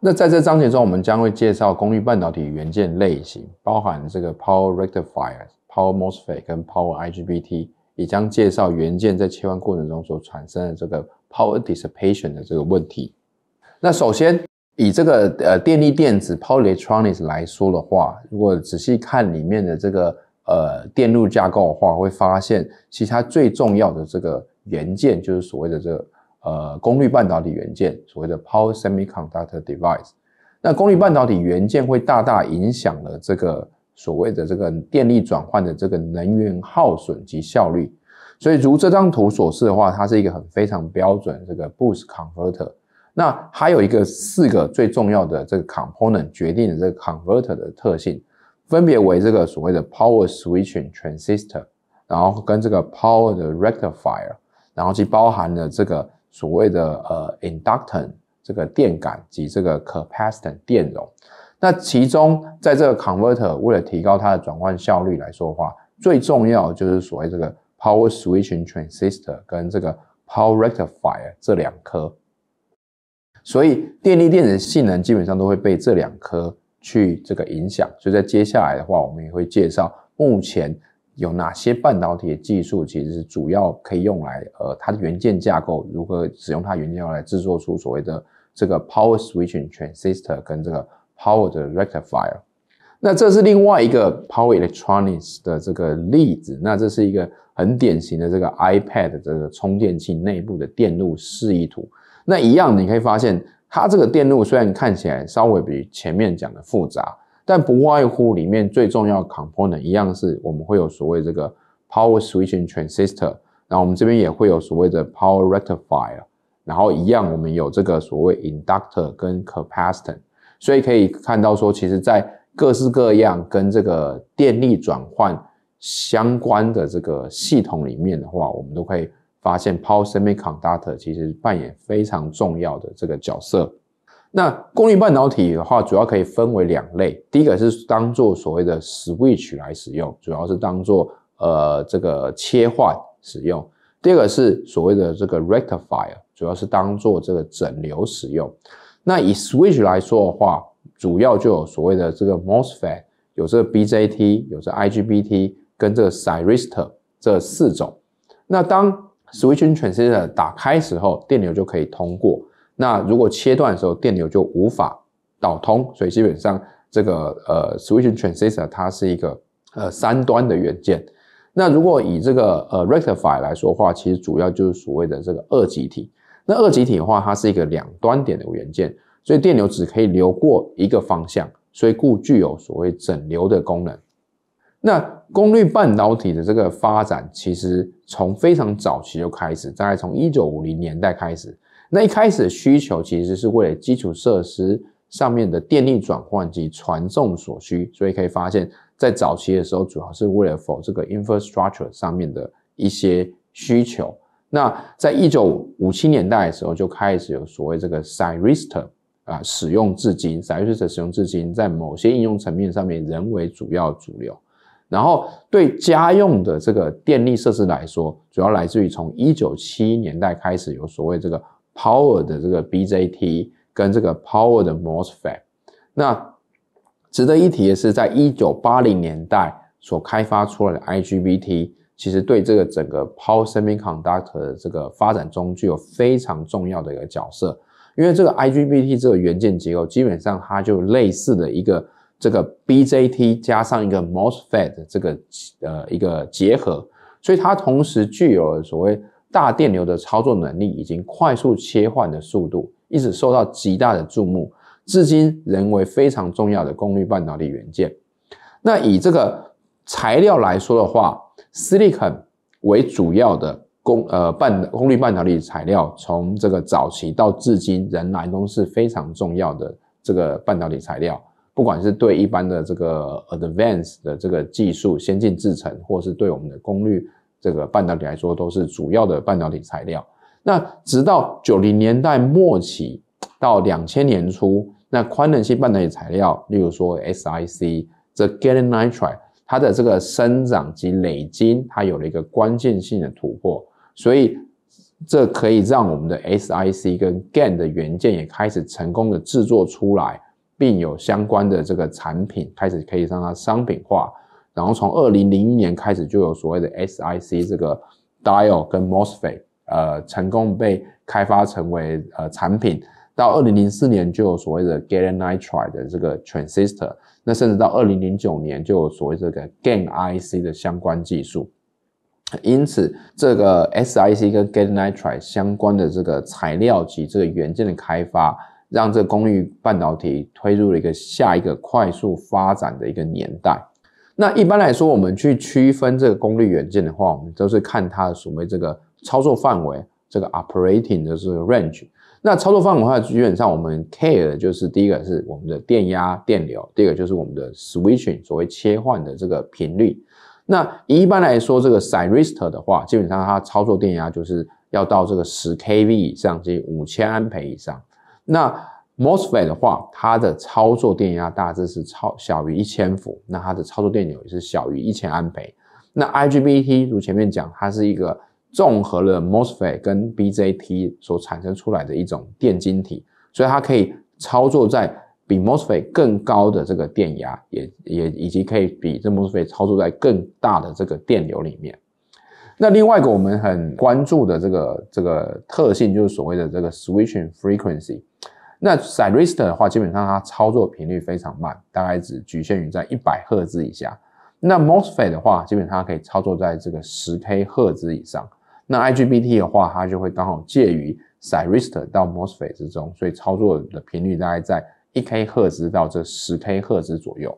那在这章节中，我们将会介绍功率半导体元件类型，包含这个 power r e c t i f i e r power MOSFET 跟 power IGBT，也将介绍元件在切换过程中所产生的这个 power dissipation 的这个问题。那首先以这个呃电力电子 power electronics 来说的话，如果仔细看里面的这个呃电路架构的话，会发现其实它最重要的这个元件就是所谓的这。个。呃，功率半导体元件，所谓的 power semiconductor device，那功率半导体元件会大大影响了这个所谓的这个电力转换的这个能源耗损及效率。所以如这张图所示的话，它是一个很非常标准这个 boost converter。那还有一个四个最重要的这个 component 决定这个 converter 的特性，分别为这个所谓的 power switching transistor，然后跟这个 power 的 rectifier，然后即包含了这个。所谓的呃 i n d u c t a n t 这个电感及这个 c a p a c i t a c e 电容，那其中在这个 converter 为了提高它的转换效率来说的话，最重要就是所谓这个 power switching transistor 跟这个 power rectifier 这两颗，所以电力电子性能基本上都会被这两颗去这个影响，所以在接下来的话，我们也会介绍目前。有哪些半导体技术其实是主要可以用来呃，它的元件架构如何使用它元件来制作出所谓的这个 power switching transistor 跟这个 power 的 rectifier？那这是另外一个 power electronics 的这个例子。那这是一个很典型的这个 iPad 这个充电器内部的电路示意图。那一样，你可以发现它这个电路虽然看起来稍微比前面讲的复杂。但不外乎里面最重要的 component 一样是我们会有所谓这个 power switching transistor，然后我们这边也会有所谓的 power rectifier，然后一样我们有这个所谓 inductor 跟 capacitor，所以可以看到说，其实在各式各样跟这个电力转换相关的这个系统里面的话，我们都会发现 power semiconductor 其实扮演非常重要的这个角色。那功率半导体的话，主要可以分为两类。第一个是当做所谓的 switch 来使用，主要是当做呃这个切换使用；第二个是所谓的这个 rectifier，主要是当做这个整流使用。那以 switch 来说的话，主要就有所谓的这个 MOSFET，有这 BJT，有这 IGBT 跟这个 SiRIST 这四种。那当 switch i n g transistor 打开时候，电流就可以通过。那如果切断的时候，电流就无法导通，所以基本上这个呃 switching transistor 它是一个呃三端的元件。那如果以这个呃 rectify 来说的话，其实主要就是所谓的这个二极体。那二极体的话，它是一个两端电流元件，所以电流只可以流过一个方向，所以故具有所谓整流的功能。那功率半导体的这个发展，其实从非常早期就开始，大概从一九五零年代开始。那一开始需求其实是为了基础设施上面的电力转换及传送所需，所以可以发现，在早期的时候主要是为了 for 这个 infrastructure 上面的一些需求。那在一九五七年代的时候就开始有所谓这个 s i r i s t e r 啊使用至今 s i r i s t e r 使用至今，在某些应用层面上面仍为主要主流。然后对家用的这个电力设施来说，主要来自于从一九七零年代开始有所谓这个。Power 的这个 BJT 跟这个 Power 的 MOSFET，那值得一提的是，在一九八零年代所开发出来的 IGBT，其实对这个整个 Power Semiconductor 的这个发展中具有非常重要的一个角色。因为这个 IGBT 这个元件结构，基本上它就类似的一个这个 BJT 加上一个 MOSFET 这个呃一个结合，所以它同时具有了所谓。大电流的操作能力以及快速切换的速度，一直受到极大的注目，至今仍为非常重要的功率半导体元件。那以这个材料来说的话，silicon 为主要的功呃半功率半导体材料，从这个早期到至今，仍然都是非常重要的这个半导体材料。不管是对一般的这个 advanced 的这个技术先进制程，或是对我们的功率。这个半导体来说都是主要的半导体材料。那直到九零年代末期到两千年初，那宽能性半导体材料，例如说 SiC、这 e g a l l i Nitride，它的这个生长及累积，它有了一个关键性的突破。所以，这可以让我们的 SiC 跟 GaN 的元件也开始成功的制作出来，并有相关的这个产品开始可以让它商品化。然后从二零零一年开始就有所谓的 SIC 这个 dial 跟 mosfet 呃成功被开发成为呃产品，到二零零四年就有所谓的 gallium nitride 的这个 transistor，那甚至到二零零九年就有所谓这个 g a n IC 的相关技术，因此这个 SIC 跟 gallium nitride 相关的这个材料及这个元件的开发，让这功率半导体推入了一个下一个快速发展的一个年代。那一般来说，我们去区分这个功率元件的话，我们都是看它的所谓这个操作范围，这个 operating 的这个 range。那操作范围的话，基本上我们 care 的就是第一个是我们的电压、电流，第二个就是我们的 switching 所谓切换的这个频率。那一般来说，这个 s i y r i s t e r 的话，基本上它操作电压就是要到这个十 kV 以上，即五千安培以上。那 MOSFET 的话，它的操作电压大致是超小于一千伏，那它的操作电流也是小于一千安培。那 IGBT 如前面讲，它是一个综合了 MOSFET 跟 BJT 所产生出来的一种电晶体，所以它可以操作在比 MOSFET 更高的这个电压，也也以及可以比这 MOSFET 操作在更大的这个电流里面。那另外一个我们很关注的这个这个特性，就是所谓的这个 switching frequency。那 s i r i s t 的话，基本上它操作频率非常慢，大概只局限于在一百赫兹以下。那 mosfet 的话，基本上可以操作在这个十 k 赫兹以上。那 IGBT 的话，它就会刚好介于 s i r i s t 到 mosfet 之中，所以操作的频率大概在一 k 赫兹到这十 k 赫兹左右。